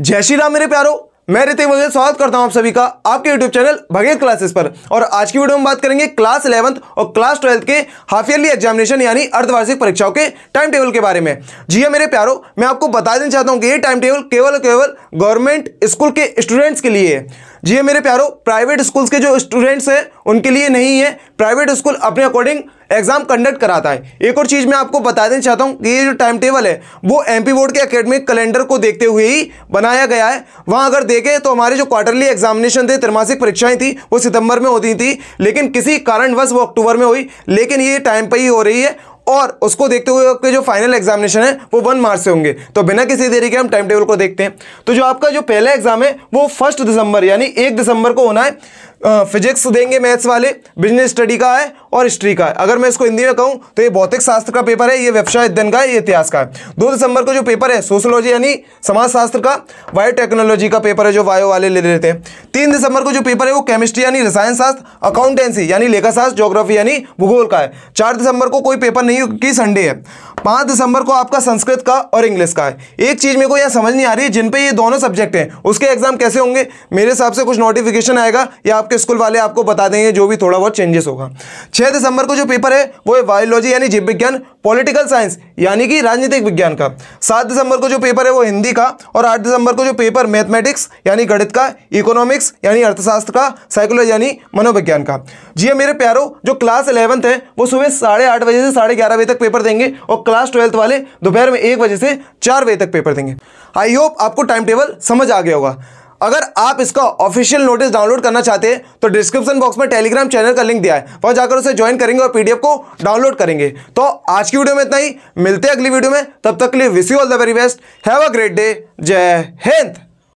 जय श्री राम मेरे प्यारो मैं ऋतिक बघेल स्वागत करता हूं आप सभी का आपके YouTube चैनल भगत क्लासेस पर और आज की वीडियो में बात करेंगे क्लास इलेवंथ और क्लास ट्वेल्थ के हाफ ईयरली एग्जामिनेशन यानी अर्धवार्षिक परीक्षाओं के टाइम टेबल के बारे में जी है हाँ मेरे प्यारो मैं आपको बता देना चाहता हूं कि ये टाइम टेबल केवल और केवल गवर्नमेंट स्कूल के स्टूडेंट्स के लिए है जी हाँ मेरे प्यारो प्राइवेट स्कूल्स के जो स्टूडेंट्स हैं उनके लिए नहीं है प्राइवेट स्कूल अपने अकॉर्डिंग एग्जाम कंडक्ट कराता है एक और चीज़ मैं आपको बता देना चाहता हूँ कि ये जो टाइम टेबल है वो एमपी बोर्ड के अकेडमिक कैलेंडर को देखते हुए ही बनाया गया है वहाँ अगर देखें तो हमारे जो क्वार्टरली एग्जामिनेशन थे त्रिमासिक परीक्षाएं थी वो सितंबर में होती थी लेकिन किसी कारणवश वो अक्टूबर में हुई लेकिन ये टाइम पर ही हो रही है और उसको देखते हुए आपके जो फाइनल एग्जामिनेशन है वो वन मार्च से होंगे तो बिना किसी देरी के हम टाइम टेबल को देखते हैं तो जो आपका जो पहला एग्जाम है वो फर्स्ट दिसंबर यानी एक दिसंबर को होना है फिजिक्स देंगे मैथ्स वाले बिजनेस स्टडी का है और हिस्ट्री का है अगर मैं इसको हिंदी में कहूँ तो ये भौतिक शास्त्र का पेपर है ये व्यवसाय अध्ययन का ये इतिहास का है दो दिसंबर को जो पेपर है सोशोलॉजी यानी समाजशास्त्र का बायोटेक्नोलॉजी का पेपर है जो बायो वाले ले लेते हैं तीन दिसंबर को जो पेपर है वो केमिस्ट्री यानी रसायन शास्त्र अकाउंटेंसी यानी लेखाशास्त्र जोग्राफी यानी भूगोल का है चार दिसंबर को कोई पेपर नहीं क्योंकि संडे है पाँच दिसंबर को आपका संस्कृत का और इंग्लिश का है एक चीज़ मेरे को यह समझ नहीं आ रही है जिन ये दोनों सब्जेक्ट हैं उसके एग्जाम कैसे होंगे मेरे हिसाब से कुछ नोटिफिकेशन आएगा या आपके स्कूल वाले आपको बता देंगे जो भी थोड़ा बहुत चेंजेस होगा छः दिसंबर को जो पेपर है वो है बायोलॉजी यानी जीव विज्ञान पॉलिटिकल साइंस यानी कि राजनीतिक विज्ञान का सात दिसंबर को जो पेपर है वो हिंदी का और आठ दिसंबर को जो पेपर मैथमेटिक्स यानी गणित का इकोनॉमिक्स यानी अर्थशास्त्र का साइकोलॉजी यानी मनोविज्ञान का जी हाँ, मेरे प्यारो जो क्लास इलेवंथ है वो सुबह साढ़े आठ बजे से साढ़े ग्यारह बजे तक पेपर देंगे और क्लास ट्वेल्थ वाले दोपहर में एक बजे से चार बजे तक पेपर देंगे आई होप आपको टाइम टेबल समझ आ गया होगा अगर आप इसका ऑफिशियल नोटिस डाउनलोड करना चाहते हैं तो डिस्क्रिप्शन बॉक्स में टेलीग्राम चैनल का लिंक दिया है वहां जाकर उसे ज्वाइन करेंगे और पीडीएफ को डाउनलोड करेंगे तो आज की वीडियो में इतना ही मिलते हैं अगली वीडियो में तब तक के लिए wish you all the very best have a great day जय हिंद